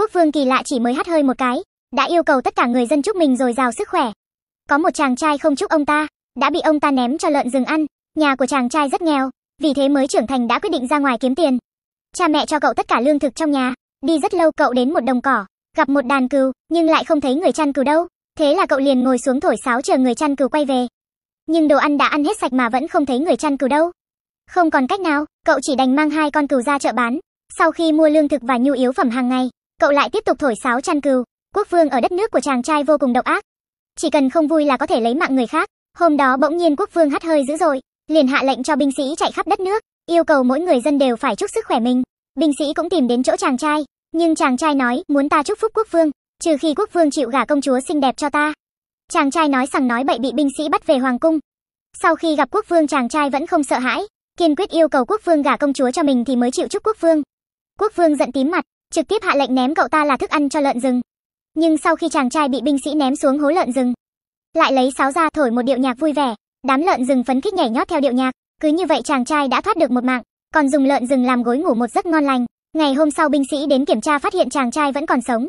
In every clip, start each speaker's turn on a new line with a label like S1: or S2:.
S1: Quốc vương kỳ lạ chỉ mới hắt hơi một cái, đã yêu cầu tất cả người dân chúc mình rồi giàu sức khỏe. Có một chàng trai không chúc ông ta, đã bị ông ta ném cho lợn rừng ăn. Nhà của chàng trai rất nghèo, vì thế mới trưởng thành đã quyết định ra ngoài kiếm tiền. Cha mẹ cho cậu tất cả lương thực trong nhà, đi rất lâu cậu đến một đồng cỏ, gặp một đàn cừu, nhưng lại không thấy người chăn cừu đâu. Thế là cậu liền ngồi xuống thổi sáo chờ người chăn cừu quay về. Nhưng đồ ăn đã ăn hết sạch mà vẫn không thấy người chăn cừu đâu. Không còn cách nào, cậu chỉ đành mang hai con cừu ra chợ bán. Sau khi mua lương thực và nhu yếu phẩm hàng ngày, Cậu lại tiếp tục thổi sáo chăn cừu, quốc vương ở đất nước của chàng trai vô cùng độc ác. Chỉ cần không vui là có thể lấy mạng người khác. Hôm đó bỗng nhiên quốc vương hắt hơi dữ dội, liền hạ lệnh cho binh sĩ chạy khắp đất nước, yêu cầu mỗi người dân đều phải chúc sức khỏe mình. Binh sĩ cũng tìm đến chỗ chàng trai, nhưng chàng trai nói muốn ta chúc phúc quốc vương, trừ khi quốc vương chịu gả công chúa xinh đẹp cho ta. Chàng trai nói rằng nói bậy bị binh sĩ bắt về hoàng cung. Sau khi gặp quốc vương chàng trai vẫn không sợ hãi, kiên quyết yêu cầu quốc vương gả công chúa cho mình thì mới chịu chúc quốc vương. Quốc vương giận tím mặt, trực tiếp hạ lệnh ném cậu ta là thức ăn cho lợn rừng. Nhưng sau khi chàng trai bị binh sĩ ném xuống hố lợn rừng, lại lấy sáo ra thổi một điệu nhạc vui vẻ, đám lợn rừng phấn khích nhảy nhót theo điệu nhạc, cứ như vậy chàng trai đã thoát được một mạng, còn dùng lợn rừng làm gối ngủ một giấc ngon lành. Ngày hôm sau binh sĩ đến kiểm tra phát hiện chàng trai vẫn còn sống.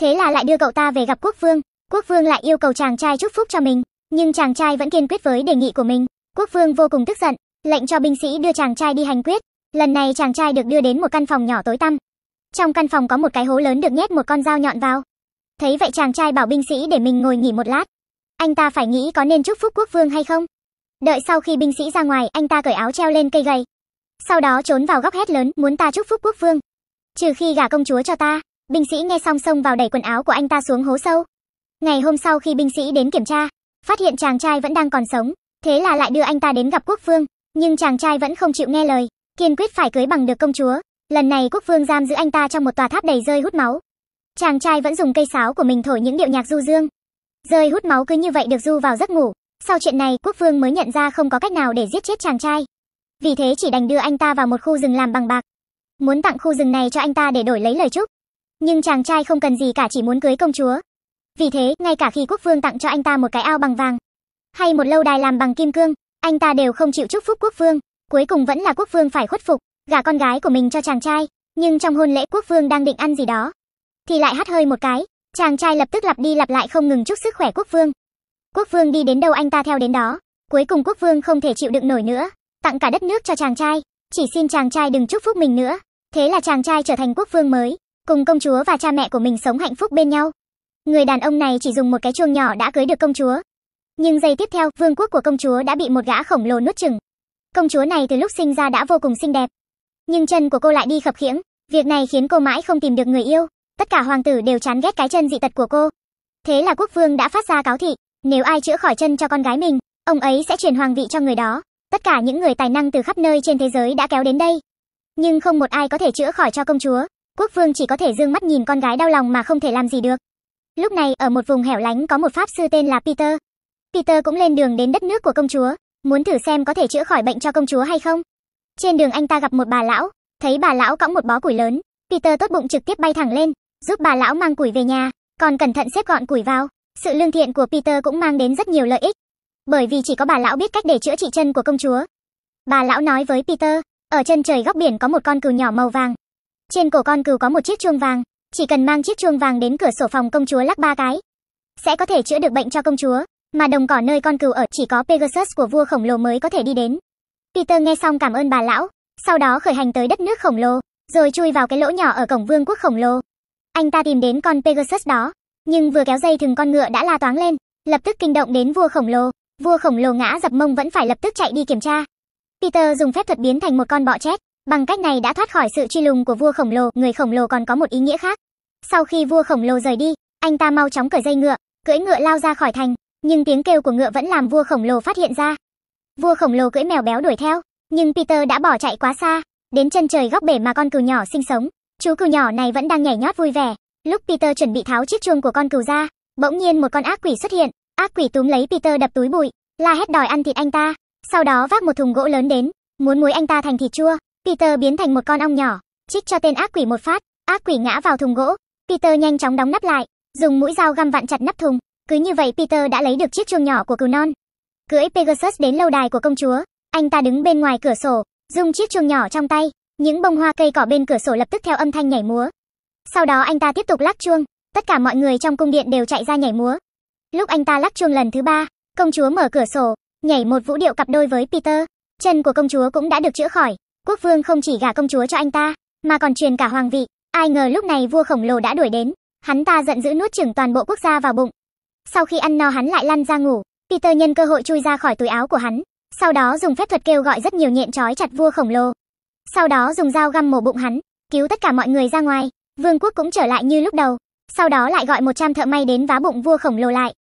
S1: Thế là lại đưa cậu ta về gặp quốc vương, quốc vương lại yêu cầu chàng trai chúc phúc cho mình, nhưng chàng trai vẫn kiên quyết với đề nghị của mình. Quốc vương vô cùng tức giận, lệnh cho binh sĩ đưa chàng trai đi hành quyết. Lần này chàng trai được đưa đến một căn phòng nhỏ tối tăm, trong căn phòng có một cái hố lớn được nhét một con dao nhọn vào. Thấy vậy chàng trai bảo binh sĩ để mình ngồi nghỉ một lát. Anh ta phải nghĩ có nên chúc phúc quốc vương hay không. Đợi sau khi binh sĩ ra ngoài, anh ta cởi áo treo lên cây gầy. Sau đó trốn vào góc hét lớn, muốn ta chúc phúc quốc vương. Trừ khi gả công chúa cho ta. Binh sĩ nghe xong xông vào đẩy quần áo của anh ta xuống hố sâu. Ngày hôm sau khi binh sĩ đến kiểm tra, phát hiện chàng trai vẫn đang còn sống, thế là lại đưa anh ta đến gặp quốc vương, nhưng chàng trai vẫn không chịu nghe lời, kiên quyết phải cưới bằng được công chúa. Lần này quốc vương giam giữ anh ta trong một tòa tháp đầy rơi hút máu. Chàng trai vẫn dùng cây sáo của mình thổi những điệu nhạc du dương. Rơi hút máu cứ như vậy được du vào giấc ngủ. Sau chuyện này, quốc vương mới nhận ra không có cách nào để giết chết chàng trai. Vì thế chỉ đành đưa anh ta vào một khu rừng làm bằng bạc. Muốn tặng khu rừng này cho anh ta để đổi lấy lời chúc. Nhưng chàng trai không cần gì cả chỉ muốn cưới công chúa. Vì thế, ngay cả khi quốc vương tặng cho anh ta một cái ao bằng vàng, hay một lâu đài làm bằng kim cương, anh ta đều không chịu chúc phúc quốc vương, cuối cùng vẫn là quốc vương phải khuất phục gả con gái của mình cho chàng trai, nhưng trong hôn lễ quốc vương đang định ăn gì đó, thì lại hắt hơi một cái, chàng trai lập tức lặp đi lặp lại không ngừng chúc sức khỏe quốc vương. Quốc vương đi đến đâu anh ta theo đến đó, cuối cùng quốc vương không thể chịu đựng nổi nữa, tặng cả đất nước cho chàng trai, chỉ xin chàng trai đừng chúc phúc mình nữa. Thế là chàng trai trở thành quốc vương mới, cùng công chúa và cha mẹ của mình sống hạnh phúc bên nhau. Người đàn ông này chỉ dùng một cái chuông nhỏ đã cưới được công chúa. Nhưng giây tiếp theo, vương quốc của công chúa đã bị một gã khổng lồ nuốt chửng. Công chúa này từ lúc sinh ra đã vô cùng xinh đẹp, nhưng chân của cô lại đi khập khiễng, việc này khiến cô mãi không tìm được người yêu. Tất cả hoàng tử đều chán ghét cái chân dị tật của cô. Thế là quốc vương đã phát ra cáo thị, nếu ai chữa khỏi chân cho con gái mình, ông ấy sẽ truyền hoàng vị cho người đó. Tất cả những người tài năng từ khắp nơi trên thế giới đã kéo đến đây. Nhưng không một ai có thể chữa khỏi cho công chúa. Quốc vương chỉ có thể dương mắt nhìn con gái đau lòng mà không thể làm gì được. Lúc này ở một vùng hẻo lánh có một pháp sư tên là Peter. Peter cũng lên đường đến đất nước của công chúa, muốn thử xem có thể chữa khỏi bệnh cho công chúa hay không. Trên đường anh ta gặp một bà lão, thấy bà lão cõng một bó củi lớn, Peter tốt bụng trực tiếp bay thẳng lên, giúp bà lão mang củi về nhà, còn cẩn thận xếp gọn củi vào. Sự lương thiện của Peter cũng mang đến rất nhiều lợi ích, bởi vì chỉ có bà lão biết cách để chữa trị chân của công chúa. Bà lão nói với Peter, ở chân trời góc biển có một con cừu nhỏ màu vàng. Trên cổ con cừu có một chiếc chuông vàng, chỉ cần mang chiếc chuông vàng đến cửa sổ phòng công chúa lắc ba cái, sẽ có thể chữa được bệnh cho công chúa, mà đồng cỏ nơi con cừu ở chỉ có Pegasus của vua khổng lồ mới có thể đi đến. Peter nghe xong cảm ơn bà lão, sau đó khởi hành tới đất nước khổng lồ, rồi chui vào cái lỗ nhỏ ở cổng vương quốc khổng lồ. Anh ta tìm đến con Pegasus đó, nhưng vừa kéo dây thừng con ngựa đã la toáng lên, lập tức kinh động đến vua khổng lồ. Vua khổng lồ ngã dập mông vẫn phải lập tức chạy đi kiểm tra. Peter dùng phép thuật biến thành một con bọ chét, bằng cách này đã thoát khỏi sự truy lùng của vua khổng lồ, người khổng lồ còn có một ý nghĩa khác. Sau khi vua khổng lồ rời đi, anh ta mau chóng cởi dây ngựa, cưỡi ngựa lao ra khỏi thành, nhưng tiếng kêu của ngựa vẫn làm vua khổng lồ phát hiện ra vua khổng lồ cưỡi mèo béo đuổi theo nhưng peter đã bỏ chạy quá xa đến chân trời góc bể mà con cừu nhỏ sinh sống chú cừu nhỏ này vẫn đang nhảy nhót vui vẻ lúc peter chuẩn bị tháo chiếc chuông của con cừu ra bỗng nhiên một con ác quỷ xuất hiện ác quỷ túm lấy peter đập túi bụi la hét đòi ăn thịt anh ta sau đó vác một thùng gỗ lớn đến muốn muối anh ta thành thịt chua peter biến thành một con ong nhỏ chích cho tên ác quỷ một phát ác quỷ ngã vào thùng gỗ peter nhanh chóng đóng nắp lại dùng mũi dao găm vặn chặt nắp thùng cứ như vậy peter đã lấy được chiếc chuông nhỏ của cừu non cưỡi Pegasus đến lâu đài của công chúa. Anh ta đứng bên ngoài cửa sổ, dùng chiếc chuông nhỏ trong tay, những bông hoa cây cỏ bên cửa sổ lập tức theo âm thanh nhảy múa. Sau đó anh ta tiếp tục lắc chuông, tất cả mọi người trong cung điện đều chạy ra nhảy múa. Lúc anh ta lắc chuông lần thứ ba, công chúa mở cửa sổ, nhảy một vũ điệu cặp đôi với Peter. Chân của công chúa cũng đã được chữa khỏi, quốc vương không chỉ gả công chúa cho anh ta, mà còn truyền cả hoàng vị. Ai ngờ lúc này vua khổng lồ đã đuổi đến, hắn ta giận dữ nuốt chửng toàn bộ quốc gia vào bụng. Sau khi ăn no hắn lại lăn ra ngủ, Peter nhân cơ hội chui ra khỏi túi áo của hắn, sau đó dùng phép thuật kêu gọi rất nhiều nhện trói chặt vua khổng lồ. Sau đó dùng dao găm mổ bụng hắn, cứu tất cả mọi người ra ngoài, vương quốc cũng trở lại như lúc đầu. Sau đó lại gọi 100 thợ may đến vá bụng vua khổng lồ lại.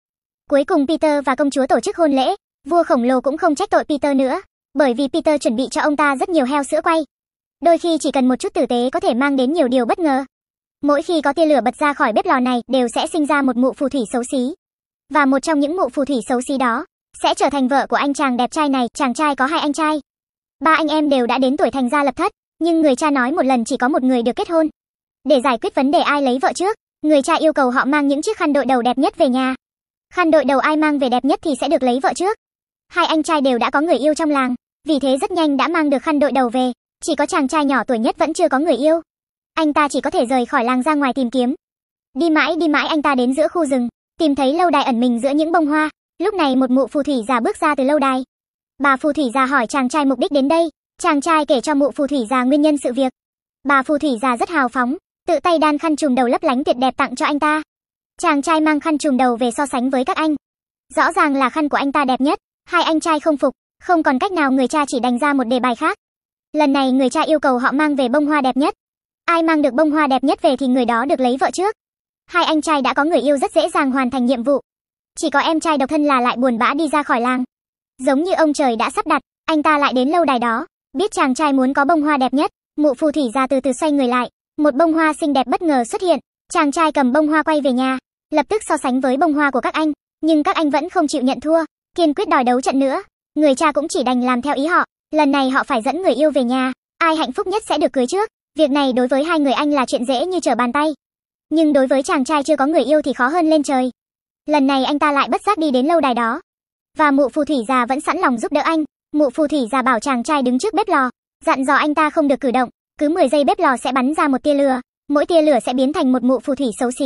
S1: Cuối cùng Peter và công chúa tổ chức hôn lễ, vua khổng lồ cũng không trách tội Peter nữa, bởi vì Peter chuẩn bị cho ông ta rất nhiều heo sữa quay. Đôi khi chỉ cần một chút tử tế có thể mang đến nhiều điều bất ngờ. Mỗi khi có tia lửa bật ra khỏi bếp lò này đều sẽ sinh ra một mụ phù thủy xấu xí và một trong những mụ phù thủy xấu xí đó sẽ trở thành vợ của anh chàng đẹp trai này, chàng trai có hai anh trai. Ba anh em đều đã đến tuổi thành gia lập thất, nhưng người cha nói một lần chỉ có một người được kết hôn. Để giải quyết vấn đề ai lấy vợ trước, người cha yêu cầu họ mang những chiếc khăn đội đầu đẹp nhất về nhà. Khăn đội đầu ai mang về đẹp nhất thì sẽ được lấy vợ trước. Hai anh trai đều đã có người yêu trong làng, vì thế rất nhanh đã mang được khăn đội đầu về, chỉ có chàng trai nhỏ tuổi nhất vẫn chưa có người yêu. Anh ta chỉ có thể rời khỏi làng ra ngoài tìm kiếm. Đi mãi đi mãi anh ta đến giữa khu rừng, tìm thấy lâu đài ẩn mình giữa những bông hoa. Lúc này một mụ phù thủy già bước ra từ lâu đài. Bà phù thủy già hỏi chàng trai mục đích đến đây, chàng trai kể cho mụ phù thủy già nguyên nhân sự việc. Bà phù thủy già rất hào phóng, tự tay đan khăn trùm đầu lấp lánh tuyệt đẹp tặng cho anh ta. Chàng trai mang khăn trùm đầu về so sánh với các anh. Rõ ràng là khăn của anh ta đẹp nhất, hai anh trai không phục, không còn cách nào người cha chỉ đành ra một đề bài khác. Lần này người cha yêu cầu họ mang về bông hoa đẹp nhất. Ai mang được bông hoa đẹp nhất về thì người đó được lấy vợ trước hai anh trai đã có người yêu rất dễ dàng hoàn thành nhiệm vụ. Chỉ có em trai độc thân là lại buồn bã đi ra khỏi làng. Giống như ông trời đã sắp đặt, anh ta lại đến lâu đài đó, biết chàng trai muốn có bông hoa đẹp nhất, mụ phù thủy ra từ từ xoay người lại, một bông hoa xinh đẹp bất ngờ xuất hiện, chàng trai cầm bông hoa quay về nhà, lập tức so sánh với bông hoa của các anh, nhưng các anh vẫn không chịu nhận thua, kiên quyết đòi đấu trận nữa. Người cha cũng chỉ đành làm theo ý họ, lần này họ phải dẫn người yêu về nhà, ai hạnh phúc nhất sẽ được cưới trước. Việc này đối với hai người anh là chuyện dễ như trở bàn tay. Nhưng đối với chàng trai chưa có người yêu thì khó hơn lên trời. Lần này anh ta lại bất giác đi đến lâu đài đó. Và mụ phù thủy già vẫn sẵn lòng giúp đỡ anh. Mụ phù thủy già bảo chàng trai đứng trước bếp lò, dặn dò anh ta không được cử động, cứ 10 giây bếp lò sẽ bắn ra một tia lửa, mỗi tia lửa sẽ biến thành một mụ phù thủy xấu xí.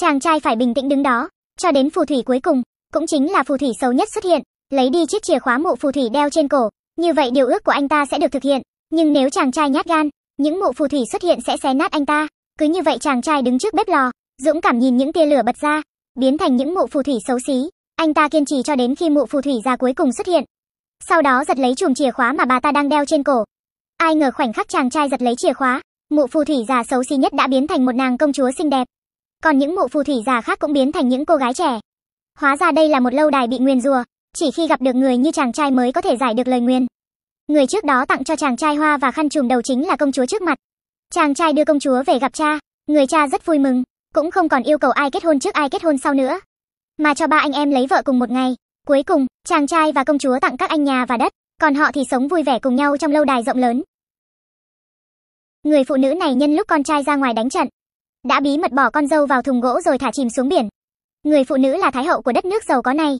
S1: Chàng trai phải bình tĩnh đứng đó, cho đến phù thủy cuối cùng, cũng chính là phù thủy xấu nhất xuất hiện, lấy đi chiếc chìa khóa mụ phù thủy đeo trên cổ, như vậy điều ước của anh ta sẽ được thực hiện, nhưng nếu chàng trai nhát gan, những mụ phù thủy xuất hiện sẽ xé nát anh ta. Cứ như vậy chàng trai đứng trước bếp lò, dũng cảm nhìn những tia lửa bật ra, biến thành những mụ phù thủy xấu xí. Anh ta kiên trì cho đến khi mụ phù thủy già cuối cùng xuất hiện. Sau đó giật lấy chùm chìa khóa mà bà ta đang đeo trên cổ. Ai ngờ khoảnh khắc chàng trai giật lấy chìa khóa, mụ phù thủy già xấu xí nhất đã biến thành một nàng công chúa xinh đẹp. Còn những mụ phù thủy già khác cũng biến thành những cô gái trẻ. Hóa ra đây là một lâu đài bị nguyền rùa, chỉ khi gặp được người như chàng trai mới có thể giải được lời nguyền. Người trước đó tặng cho chàng trai hoa và khăn trùm đầu chính là công chúa trước mặt, Chàng trai đưa công chúa về gặp cha, người cha rất vui mừng, cũng không còn yêu cầu ai kết hôn trước ai kết hôn sau nữa, mà cho ba anh em lấy vợ cùng một ngày. Cuối cùng, chàng trai và công chúa tặng các anh nhà và đất, còn họ thì sống vui vẻ cùng nhau trong lâu đài rộng lớn. Người phụ nữ này nhân lúc con trai ra ngoài đánh trận, đã bí mật bỏ con dâu vào thùng gỗ rồi thả chìm xuống biển. Người phụ nữ là thái hậu của đất nước giàu có này.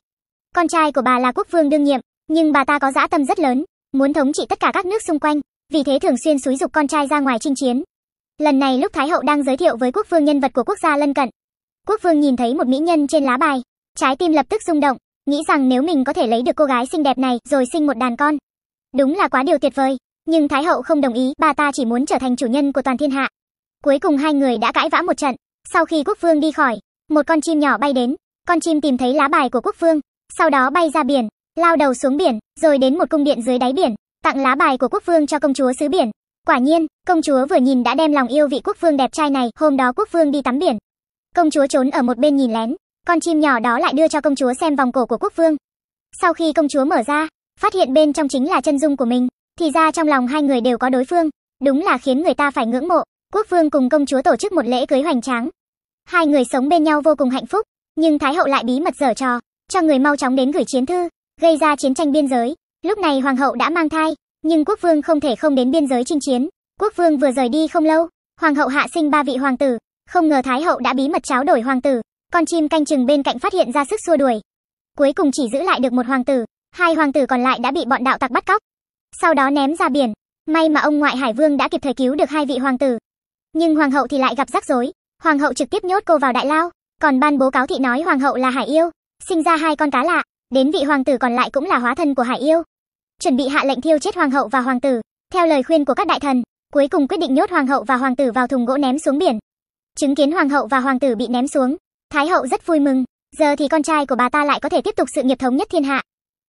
S1: Con trai của bà là quốc vương đương nhiệm, nhưng bà ta có dã tâm rất lớn, muốn thống trị tất cả các nước xung quanh vì thế thường xuyên xúi dục con trai ra ngoài chinh chiến. Lần này lúc Thái hậu đang giới thiệu với quốc vương nhân vật của quốc gia lân cận, quốc vương nhìn thấy một mỹ nhân trên lá bài, trái tim lập tức rung động, nghĩ rằng nếu mình có thể lấy được cô gái xinh đẹp này rồi sinh một đàn con, đúng là quá điều tuyệt vời. Nhưng Thái hậu không đồng ý, bà ta chỉ muốn trở thành chủ nhân của toàn thiên hạ. Cuối cùng hai người đã cãi vã một trận. Sau khi quốc vương đi khỏi, một con chim nhỏ bay đến. Con chim tìm thấy lá bài của quốc vương, sau đó bay ra biển, lao đầu xuống biển, rồi đến một cung điện dưới đáy biển tặng lá bài của quốc vương cho công chúa xứ biển. Quả nhiên, công chúa vừa nhìn đã đem lòng yêu vị quốc vương đẹp trai này, hôm đó quốc vương đi tắm biển. Công chúa trốn ở một bên nhìn lén, con chim nhỏ đó lại đưa cho công chúa xem vòng cổ của quốc vương. Sau khi công chúa mở ra, phát hiện bên trong chính là chân dung của mình, thì ra trong lòng hai người đều có đối phương, đúng là khiến người ta phải ngưỡng mộ. Quốc vương cùng công chúa tổ chức một lễ cưới hoành tráng. Hai người sống bên nhau vô cùng hạnh phúc, nhưng thái hậu lại bí mật dở trò, cho người mau chóng đến gửi chiến thư, gây ra chiến tranh biên giới. Lúc này hoàng hậu đã mang thai, nhưng quốc vương không thể không đến biên giới chinh chiến. Quốc vương vừa rời đi không lâu, hoàng hậu hạ sinh ba vị hoàng tử, không ngờ thái hậu đã bí mật tráo đổi hoàng tử, con chim canh chừng bên cạnh phát hiện ra sức xua đuổi. Cuối cùng chỉ giữ lại được một hoàng tử, hai hoàng tử còn lại đã bị bọn đạo tặc bắt cóc. Sau đó ném ra biển, may mà ông ngoại Hải Vương đã kịp thời cứu được hai vị hoàng tử. Nhưng hoàng hậu thì lại gặp rắc rối, hoàng hậu trực tiếp nhốt cô vào đại lao, còn ban bố cáo thị nói hoàng hậu là Hải Yêu, sinh ra hai con cá lạ, đến vị hoàng tử còn lại cũng là hóa thân của Hải Yêu chuẩn bị hạ lệnh thiêu chết hoàng hậu và hoàng tử. Theo lời khuyên của các đại thần, cuối cùng quyết định nhốt hoàng hậu và hoàng tử vào thùng gỗ ném xuống biển. Chứng kiến hoàng hậu và hoàng tử bị ném xuống, thái hậu rất vui mừng, giờ thì con trai của bà ta lại có thể tiếp tục sự nghiệp thống nhất thiên hạ.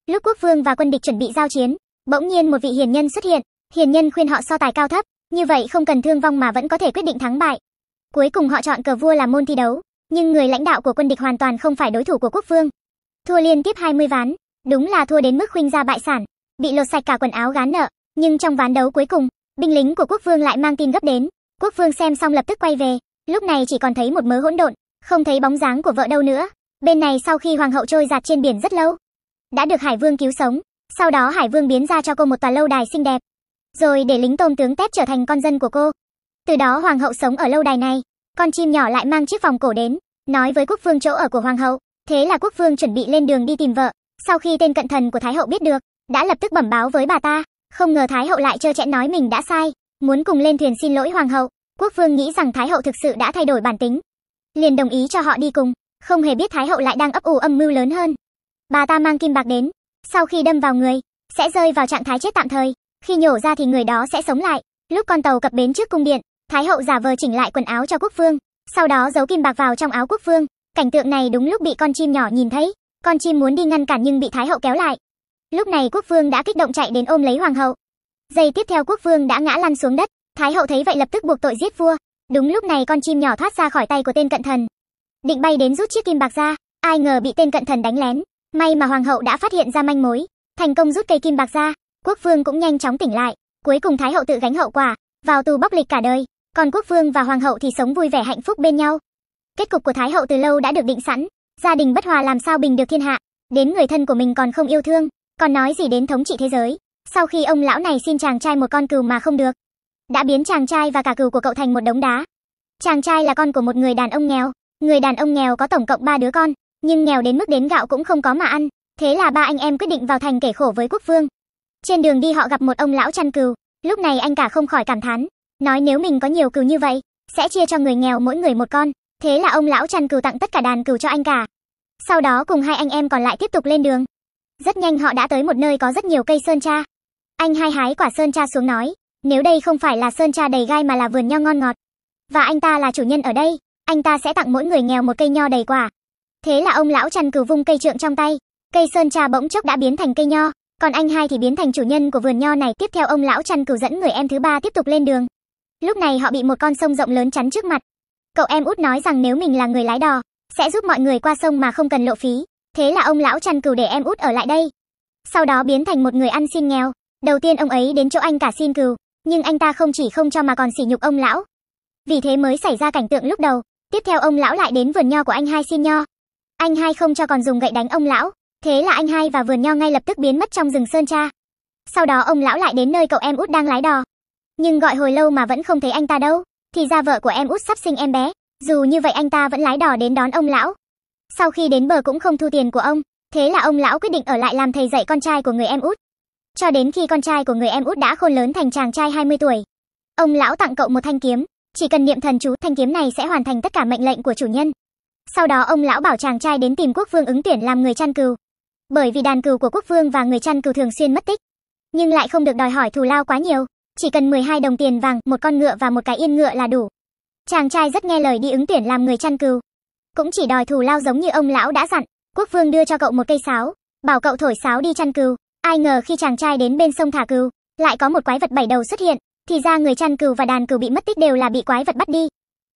S1: Lúc quốc vương và quân địch chuẩn bị giao chiến, bỗng nhiên một vị hiền nhân xuất hiện, hiền nhân khuyên họ so tài cao thấp, như vậy không cần thương vong mà vẫn có thể quyết định thắng bại. Cuối cùng họ chọn cờ vua làm môn thi đấu, nhưng người lãnh đạo của quân địch hoàn toàn không phải đối thủ của quốc vương. Thua liên tiếp 20 ván, đúng là thua đến mức khuynh ra bại sản bị lột sạch cả quần áo gán nợ. Nhưng trong ván đấu cuối cùng, binh lính của quốc vương lại mang tin gấp đến. Quốc vương xem xong lập tức quay về, lúc này chỉ còn thấy một mớ hỗn độn, không thấy bóng dáng của vợ đâu nữa. Bên này sau khi hoàng hậu trôi giạt trên biển rất lâu, đã được Hải Vương cứu sống, sau đó Hải Vương biến ra cho cô một tòa lâu đài xinh đẹp, rồi để lính tôm tướng tép trở thành con dân của cô. Từ đó hoàng hậu sống ở lâu đài này, con chim nhỏ lại mang chiếc vòng cổ đến, nói với quốc vương chỗ ở của hoàng hậu, thế là quốc vương chuẩn bị lên đường đi tìm vợ. Sau khi tên cận thần của Thái hậu biết được, đã lập tức bẩm báo với bà ta. Không ngờ Thái hậu lại trơ trẽn nói mình đã sai, muốn cùng lên thuyền xin lỗi hoàng hậu. Quốc vương nghĩ rằng Thái hậu thực sự đã thay đổi bản tính, liền đồng ý cho họ đi cùng, không hề biết Thái hậu lại đang ấp ủ âm mưu lớn hơn. Bà ta mang kim bạc đến, sau khi đâm vào người, sẽ rơi vào trạng thái chết tạm thời, khi nhổ ra thì người đó sẽ sống lại. Lúc con tàu cập bến trước cung điện, Thái hậu giả vờ chỉnh lại quần áo cho quốc vương, sau đó giấu kim bạc vào trong áo quốc vương. Cảnh tượng này đúng lúc bị con chim nhỏ nhìn thấy, con chim muốn đi ngăn cản nhưng bị Thái hậu kéo lại, Lúc này quốc vương đã kích động chạy đến ôm lấy hoàng hậu. Giây tiếp theo quốc vương đã ngã lăn xuống đất, thái hậu thấy vậy lập tức buộc tội giết vua. Đúng lúc này con chim nhỏ thoát ra khỏi tay của tên cận thần. Định bay đến rút chiếc kim bạc ra, ai ngờ bị tên cận thần đánh lén. May mà hoàng hậu đã phát hiện ra manh mối, thành công rút cây kim bạc ra, quốc vương cũng nhanh chóng tỉnh lại, cuối cùng thái hậu tự gánh hậu quả, vào tù bóc lịch cả đời, còn quốc vương và hoàng hậu thì sống vui vẻ hạnh phúc bên nhau. Kết cục của thái hậu từ lâu đã được định sẵn, gia đình bất hòa làm sao bình được thiên hạ, đến người thân của mình còn không yêu thương, còn nói gì đến thống trị thế giới. Sau khi ông lão này xin chàng trai một con cừu mà không được, đã biến chàng trai và cả cừu của cậu thành một đống đá. Chàng trai là con của một người đàn ông nghèo, người đàn ông nghèo có tổng cộng ba đứa con, nhưng nghèo đến mức đến gạo cũng không có mà ăn, thế là ba anh em quyết định vào thành kể khổ với quốc vương. Trên đường đi họ gặp một ông lão chăn cừu, lúc này anh cả không khỏi cảm thán, nói nếu mình có nhiều cừu như vậy, sẽ chia cho người nghèo mỗi người một con, thế là ông lão chăn cừu tặng tất cả đàn cừu cho anh cả. Sau đó cùng hai anh em còn lại tiếp tục lên đường. Rất nhanh họ đã tới một nơi có rất nhiều cây sơn tra. Anh hai hái quả sơn tra xuống nói, nếu đây không phải là sơn tra đầy gai mà là vườn nho ngon ngọt. Và anh ta là chủ nhân ở đây, anh ta sẽ tặng mỗi người nghèo một cây nho đầy quả. Thế là ông lão chăn cừ vung cây trượng trong tay, cây sơn trà bỗng chốc đã biến thành cây nho, còn anh hai thì biến thành chủ nhân của vườn nho này. Tiếp theo ông lão chăn cừu dẫn người em thứ ba tiếp tục lên đường. Lúc này họ bị một con sông rộng lớn chắn trước mặt. Cậu em út nói rằng nếu mình là người lái đò, sẽ giúp mọi người qua sông mà không cần lộ phí. Thế là ông lão chăn cừu để em út ở lại đây. Sau đó biến thành một người ăn xin nghèo. Đầu tiên ông ấy đến chỗ anh cả xin cừu, nhưng anh ta không chỉ không cho mà còn sỉ nhục ông lão. Vì thế mới xảy ra cảnh tượng lúc đầu. Tiếp theo ông lão lại đến vườn nho của anh hai xin nho. Anh hai không cho còn dùng gậy đánh ông lão. Thế là anh hai và vườn nho ngay lập tức biến mất trong rừng sơn tra. Sau đó ông lão lại đến nơi cậu em út đang lái đò. Nhưng gọi hồi lâu mà vẫn không thấy anh ta đâu. Thì ra vợ của em út sắp sinh em bé. Dù như vậy anh ta vẫn lái đò đến đón ông lão sau khi đến bờ cũng không thu tiền của ông. Thế là ông lão quyết định ở lại làm thầy dạy con trai của người em út. Cho đến khi con trai của người em út đã khôn lớn thành chàng trai 20 tuổi. Ông lão tặng cậu một thanh kiếm. Chỉ cần niệm thần chú thanh kiếm này sẽ hoàn thành tất cả mệnh lệnh của chủ nhân. Sau đó ông lão bảo chàng trai đến tìm quốc vương ứng tuyển làm người chăn cừu. Bởi vì đàn cừu của quốc vương và người chăn cừu thường xuyên mất tích. Nhưng lại không được đòi hỏi thù lao quá nhiều. Chỉ cần 12 đồng tiền vàng, một con ngựa và một cái yên ngựa là đủ. Chàng trai rất nghe lời đi ứng tuyển làm người chăn cừu cũng chỉ đòi thù lao giống như ông lão đã dặn. Quốc vương đưa cho cậu một cây sáo, bảo cậu thổi sáo đi chăn cừu. Ai ngờ khi chàng trai đến bên sông thả cừu, lại có một quái vật bảy đầu xuất hiện. Thì ra người chăn cừu và đàn cừu bị mất tích đều là bị quái vật bắt đi.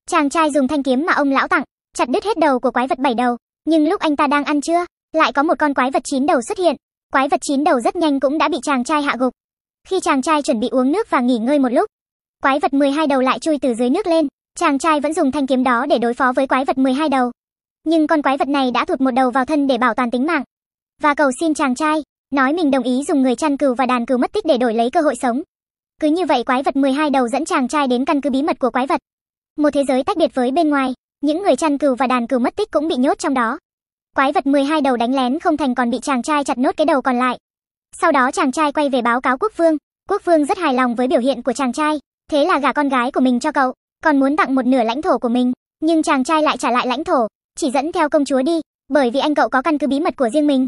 S1: Chàng trai dùng thanh kiếm mà ông lão tặng, chặt đứt hết đầu của quái vật bảy đầu. Nhưng lúc anh ta đang ăn trưa, lại có một con quái vật chín đầu xuất hiện. Quái vật chín đầu rất nhanh cũng đã bị chàng trai hạ gục. Khi chàng trai chuẩn bị uống nước và nghỉ ngơi một lúc, quái vật 12 đầu lại chui từ dưới nước lên, Chàng trai vẫn dùng thanh kiếm đó để đối phó với quái vật 12 đầu. Nhưng con quái vật này đã thụt một đầu vào thân để bảo toàn tính mạng. Và cầu xin chàng trai, nói mình đồng ý dùng người chăn cừu và đàn cừu mất tích để đổi lấy cơ hội sống. Cứ như vậy quái vật 12 đầu dẫn chàng trai đến căn cứ bí mật của quái vật. Một thế giới tách biệt với bên ngoài, những người chăn cừu và đàn cừu mất tích cũng bị nhốt trong đó. Quái vật 12 đầu đánh lén không thành còn bị chàng trai chặt nốt cái đầu còn lại. Sau đó chàng trai quay về báo cáo quốc vương, quốc vương rất hài lòng với biểu hiện của chàng trai, thế là gả con gái của mình cho cậu còn muốn tặng một nửa lãnh thổ của mình, nhưng chàng trai lại trả lại lãnh thổ, chỉ dẫn theo công chúa đi, bởi vì anh cậu có căn cứ bí mật của riêng mình.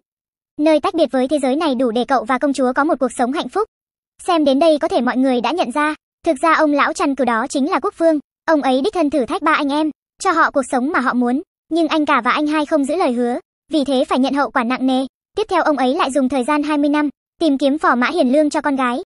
S1: Nơi tách biệt với thế giới này đủ để cậu và công chúa có một cuộc sống hạnh phúc. Xem đến đây có thể mọi người đã nhận ra, thực ra ông lão chăn cừu đó chính là quốc vương, ông ấy đích thân thử thách ba anh em, cho họ cuộc sống mà họ muốn, nhưng anh cả và anh hai không giữ lời hứa, vì thế phải nhận hậu quả nặng nề. Tiếp theo ông ấy lại dùng thời gian 20 năm, tìm kiếm phò mã hiền lương cho con gái,